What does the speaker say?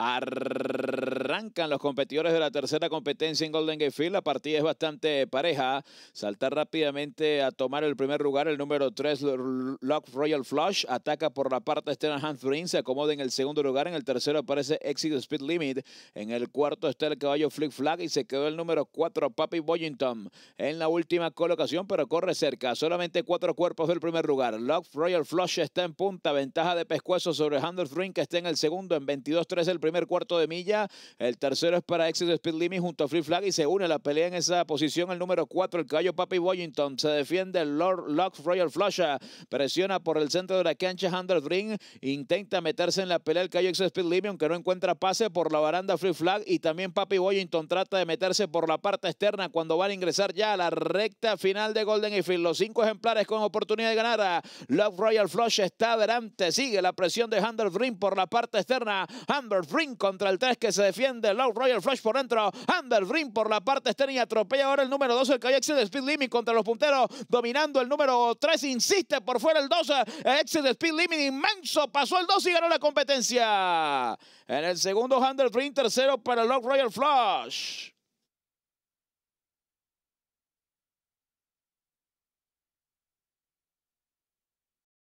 Arrrr. Arrancan los competidores de la tercera competencia en Golden Gate Field. La partida es bastante pareja. Saltar rápidamente a tomar el primer lugar el número 3, Lock Royal Flush. Ataca por la parte externa. Hans Green. Se acomoda en el segundo lugar. En el tercero aparece Exit Speed Limit. En el cuarto está el caballo Flick Flag y se quedó el número 4, Papi Boyington. En la última colocación, pero corre cerca. Solamente cuatro cuerpos del primer lugar. Lock Royal Flush está en punta. Ventaja de pescuezo sobre Handel Green que está en el segundo en 22-3 el primer cuarto de milla. El tercero es para Exit Speed Limit junto a Free Flag y se une a la pelea en esa posición. El número cuatro, el caballo Papi Washington. Se defiende el Lord Lux Royal Flusha. Presiona por el centro de la cancha Hunter Green. Intenta meterse en la pelea el caballo Exit Speed Limit, aunque no encuentra pase por la baranda Free Flag. Y también Papi Washington trata de meterse por la parte externa cuando van a ingresar ya a la recta final de Golden Eiffel. Los cinco ejemplares con oportunidad de ganar. A Royal Flush está adelante. Sigue la presión de Hunter por la parte externa. Hunter contra el 3 que se defiende de Low Royal Flush por dentro. Under Ring por la parte externa y atropella ahora el número 12, el hay de Speed Limit contra los punteros. Dominando el número 3, insiste por fuera el 12. Exit Speed Limit inmenso. Pasó el 2 y ganó la competencia. En el segundo, Under Ring tercero para Low Royal Flush.